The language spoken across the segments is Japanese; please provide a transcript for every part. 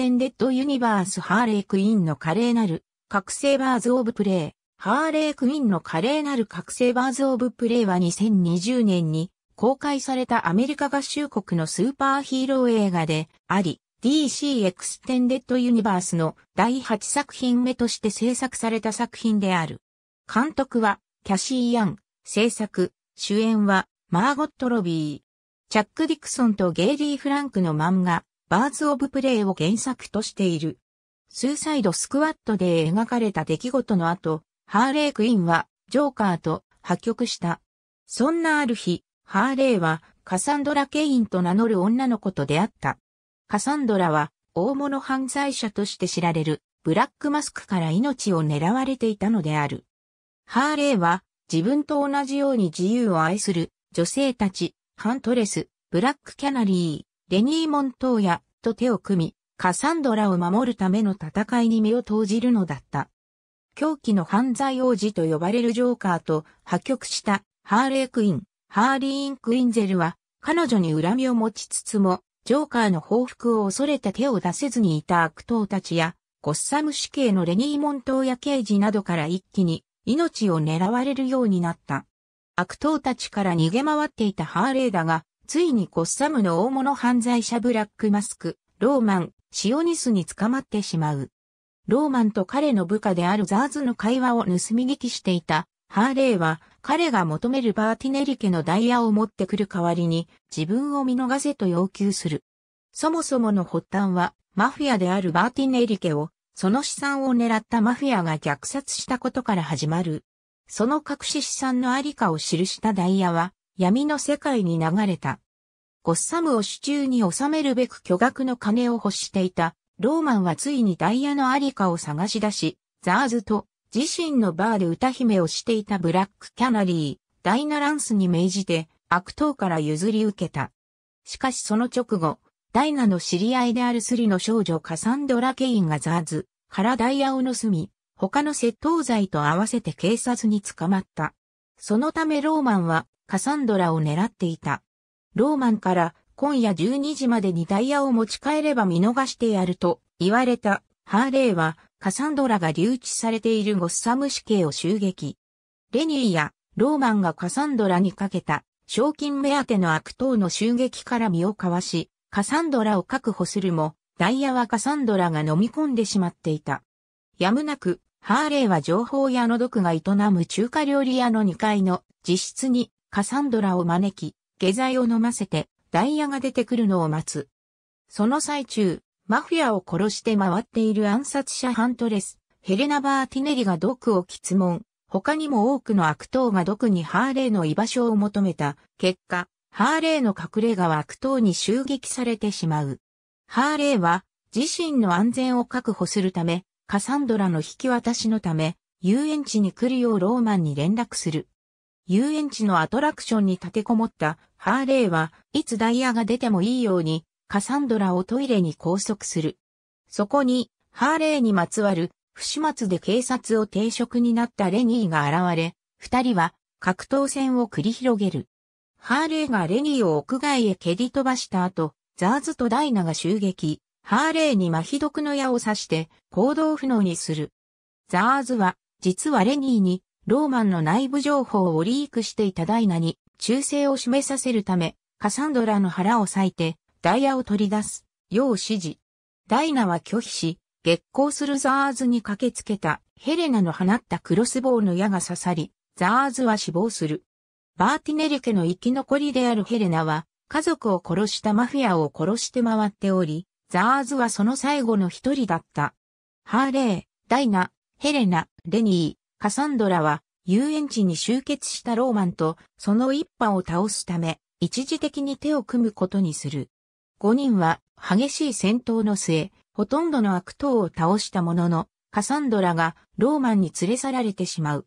テンデッドユニバースハーレークイーンの華麗なる覚醒バーズオブプレイ。ハーレークイーンの華麗なる覚醒バーズオブプレイは2020年に公開されたアメリカ合衆国のスーパーヒーロー映画であり、DC エクステンデッドユニバースの第8作品目として制作された作品である。監督はキャシー・ヤン、制作、主演はマーゴット・ロビー。チャック・ディクソンとゲイリー・フランクの漫画、バーズ・オブ・プレイを原作としている。スーサイド・スクワットで描かれた出来事の後、ハーレー・クインはジョーカーと破局した。そんなある日、ハーレーはカサンドラ・ケインと名乗る女の子と出会った。カサンドラは大物犯罪者として知られるブラックマスクから命を狙われていたのである。ハーレーは自分と同じように自由を愛する女性たち、ハントレス、ブラックキャナリー、レニー・モントーヤ、と手を組み、カサンドラを守るための戦いに身を投じるのだった。狂気の犯罪王子と呼ばれるジョーカーと破局したハーレークイン、ハーリー・イン・クインゼルは彼女に恨みを持ちつつも、ジョーカーの報復を恐れて手を出せずにいた悪党たちや、ゴッサム死刑のレニー・モントーや刑事などから一気に命を狙われるようになった。悪党たちから逃げ回っていたハーレーだが、ついにコッサムの大物犯罪者ブラックマスク、ローマン、シオニスに捕まってしまう。ローマンと彼の部下であるザーズの会話を盗み聞きしていたハーレーは彼が求めるバーティネリ家のダイヤを持ってくる代わりに自分を見逃せと要求する。そもそもの発端はマフィアであるバーティネリ家をその資産を狙ったマフィアが虐殺したことから始まる。その隠し資産のありかを記したダイヤは闇の世界に流れた。ゴッサムを手中に収めるべく巨額の金を欲していた、ローマンはついにダイヤのありかを探し出し、ザーズと自身のバーで歌姫をしていたブラックキャナリー、ダイナランスに命じて悪党から譲り受けた。しかしその直後、ダイナの知り合いであるスリの少女カサンドラ・ケインがザーズ、からダイヤを盗み、他の窃盗罪と合わせて警察に捕まった。そのためローマンはカサンドラを狙っていた。ローマンから今夜12時までにダイヤを持ち帰れば見逃してやると言われたハーレーはカサンドラが留置されているゴッサム死刑を襲撃。レニーやローマンがカサンドラにかけた賞金目当ての悪党の襲撃から身をかわし、カサンドラを確保するも、ダイヤはカサンドラが飲み込んでしまっていた。やむなく、ハーレーは情報屋の毒が営む中華料理屋の2階の自室にカサンドラを招き、下剤を飲ませて、ダイヤが出てくるのを待つ。その最中、マフィアを殺して回っている暗殺者ハントレス、ヘレナ・バーティネリが毒を喫問。他にも多くの悪党が毒にハーレーの居場所を求めた結果、ハーレーの隠れ家は悪党に襲撃されてしまう。ハーレーは自身の安全を確保するため、カサンドラの引き渡しのため、遊園地に来るようローマンに連絡する。遊園地のアトラクションに立てこもったハーレーはいつダイヤが出てもいいようにカサンドラをトイレに拘束する。そこにハーレーにまつわる不始末で警察を停職になったレニーが現れ、二人は格闘戦を繰り広げる。ハーレーがレニーを屋外へ蹴り飛ばした後、ザーズとダイナが襲撃、ハーレーに麻痺毒の矢を刺して行動不能にする。ザーズは実はレニーにローマンの内部情報をリークしていたダイナに忠誠を示させるため、カサンドラの腹を裂いて、ダイヤを取り出す、よう指示。ダイナは拒否し、激光するザーズに駆けつけたヘレナの放ったクロスボウの矢が刺さり、ザーズは死亡する。バーティネル家の生き残りであるヘレナは、家族を殺したマフィアを殺して回っており、ザーズはその最後の一人だった。ハーレー、ダイナ、ヘレナ、レニー。カサンドラは遊園地に集結したローマンとその一派を倒すため一時的に手を組むことにする。5人は激しい戦闘の末、ほとんどの悪党を倒したものの、カサンドラがローマンに連れ去られてしまう。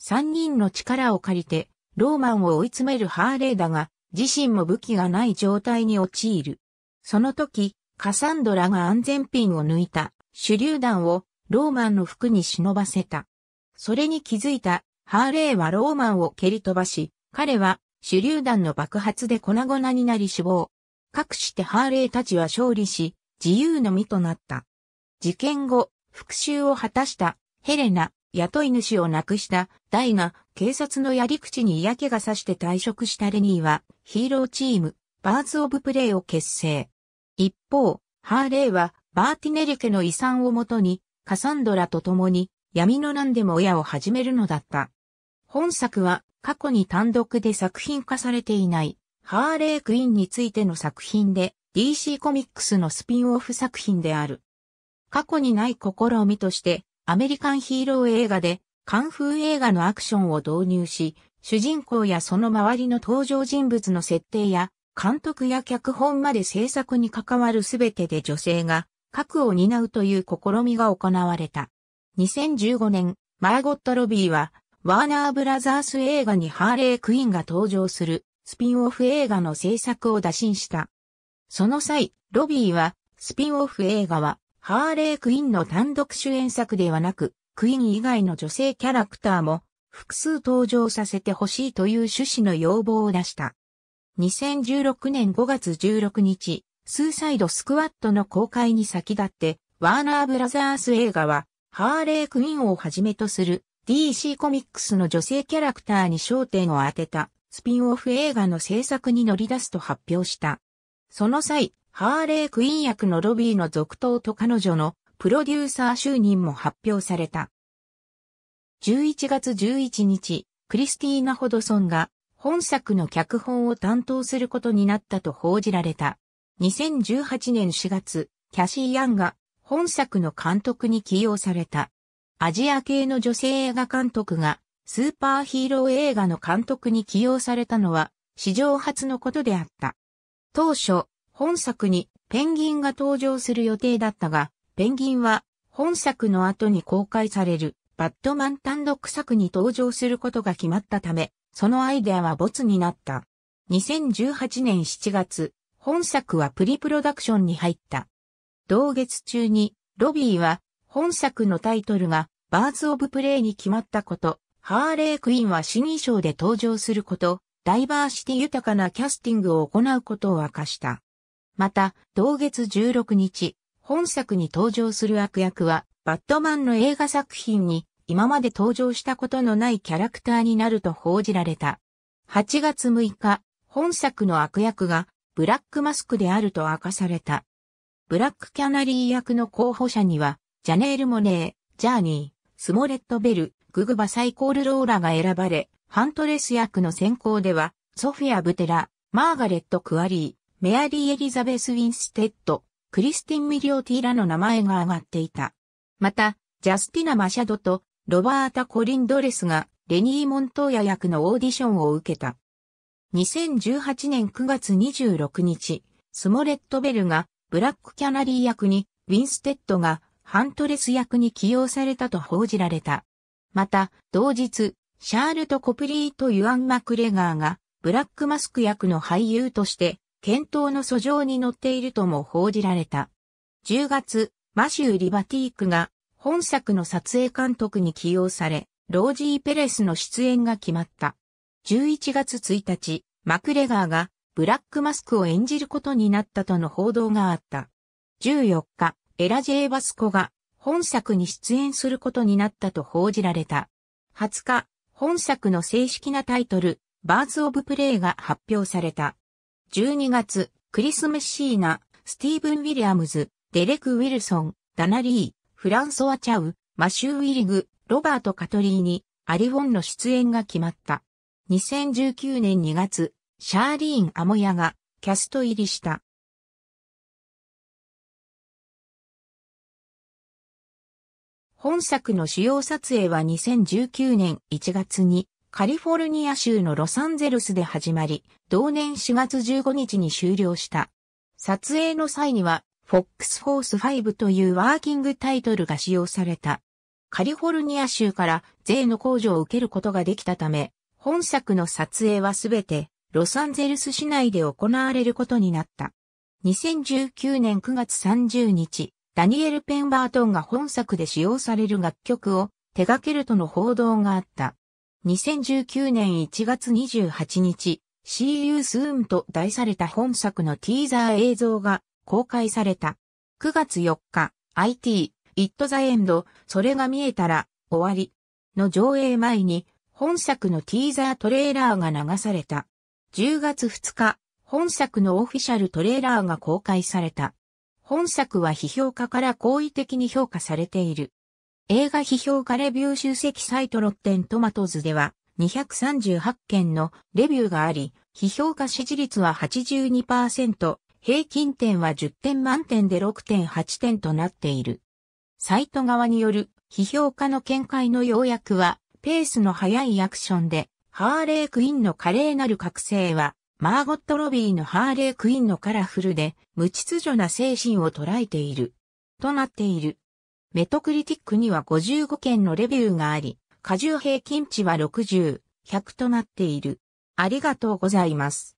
3人の力を借りて、ローマンを追い詰めるハーレーだが、自身も武器がない状態に陥る。その時、カサンドラが安全ピンを抜いた手榴弾をローマンの服に忍ばせた。それに気づいたハーレーはローマンを蹴り飛ばし、彼は手榴弾の爆発で粉々になり死亡。かくしてハーレーたちは勝利し、自由の身となった。事件後、復讐を果たしたヘレナ、雇い主を亡くしたダイが警察のやり口に嫌気がさして退職したレニーはヒーローチーム、バーズ・オブ・プレイを結成。一方、ハーレーはバーティネリ家の遺産をもとにカサンドラと共に闇の何でも親を始めるのだった。本作は過去に単独で作品化されていないハーレークインについての作品で DC コミックスのスピンオフ作品である。過去にない試みとしてアメリカンヒーロー映画でカンフー映画のアクションを導入し、主人公やその周りの登場人物の設定や監督や脚本まで制作に関わる全てで女性が核を担うという試みが行われた。2015年、マーゴット・ロビーは、ワーナーブラザース映画にハーレー・クイーンが登場するスピンオフ映画の制作を打診した。その際、ロビーは、スピンオフ映画は、ハーレー・クイーンの単独主演作ではなく、クイーン以外の女性キャラクターも複数登場させてほしいという趣旨の要望を出した。2016年5月16日、スーサイド・スクワットの公開に先立って、ワーナーブラザース映画は、ハーレークイーンをはじめとする DC コミックスの女性キャラクターに焦点を当てたスピンオフ映画の制作に乗り出すと発表した。その際、ハーレークイーン役のロビーの続投と彼女のプロデューサー就任も発表された。11月11日、クリスティーナ・ホドソンが本作の脚本を担当することになったと報じられた。2018年4月、キャシー・ヤンが本作の監督に起用された。アジア系の女性映画監督がスーパーヒーロー映画の監督に起用されたのは史上初のことであった。当初、本作にペンギンが登場する予定だったが、ペンギンは本作の後に公開されるバットマン単独作に登場することが決まったため、そのアイデアは没になった。2018年7月、本作はプリプロダクションに入った。同月中に、ロビーは、本作のタイトルが、バーズ・オブ・プレイに決まったこと、ハーレー・クイーンは新衣装で登場すること、ダイバーシティ豊かなキャスティングを行うことを明かした。また、同月16日、本作に登場する悪役は、バットマンの映画作品に、今まで登場したことのないキャラクターになると報じられた。8月6日、本作の悪役が、ブラックマスクであると明かされた。ブラックキャナリー役の候補者には、ジャネール・モネー、ジャーニー、スモレット・ベル、ググバサイコール・ローラが選ばれ、ハントレス役の選考では、ソフィア・ブテラ、マーガレット・クアリー、メアリー・エリザベス・ウィンステッド、クリスティン・ミリオティらの名前が挙がっていた。また、ジャスティナ・マシャドとロバータ・コリン・ドレスがレニー・モントーヤ役のオーディションを受けた。2018年9月26日、スモレット・ベルがブラックキャナリー役に、ウィンステッドがハントレス役に起用されたと報じられた。また、同日、シャールト・コプリーとユアン・マクレガーが、ブラックマスク役の俳優として、検討の訴状に載っているとも報じられた。10月、マシュー・リバティークが、本作の撮影監督に起用され、ロージー・ペレスの出演が決まった。11月1日、マクレガーがブラックマスクを演じることになったとの報道があった。14日、エラ・ジェイ・バスコが本作に出演することになったと報じられた。20日、本作の正式なタイトル、バーズ・オブ・プレイが発表された。12月、クリス・メッシーナ、スティーブン・ウィリアムズ、デレク・ウィルソン、ダナリー、フランソワ・チャウ、マシュー・ウィリグ、ロバート・カトリーニ、アリフォンの出演が決まった。2019年2月、シャーリーン・アモヤがキャスト入りした。本作の主要撮影は2019年1月にカリフォルニア州のロサンゼルスで始まり、同年4月15日に終了した。撮影の際には、FOX Force 5というワーキングタイトルが使用された。カリフォルニア州から税の控除を受けることができたため、本作の撮影はすべてロサンゼルス市内で行われることになった。2019年9月30日、ダニエル・ペンバートンが本作で使用される楽曲を手掛けるとの報道があった。2019年1月28日、See You Soon と題された本作のティーザー映像が公開された。9月4日、IT、It the End、それが見えたら、終わり。の上映前に、本作のティーザートレーラーが流された。10月2日、本作のオフィシャルトレーラーが公開された。本作は批評家から好意的に評価されている。映画批評家レビュー集積サイトロッテントマトズでは238件のレビューがあり、批評家支持率は82%、平均点は10点満点で6.8点となっている。サイト側による批評家の見解の要約は、ペースの速いアクションでハーレークインの華麗なる覚醒は、マーゴット・ロビーのハーレークインのカラフルで、無秩序な精神を捉えている。となっている。メトクリティックには55件のレビューがあり、過重平均値は60、100となっている。ありがとうございます。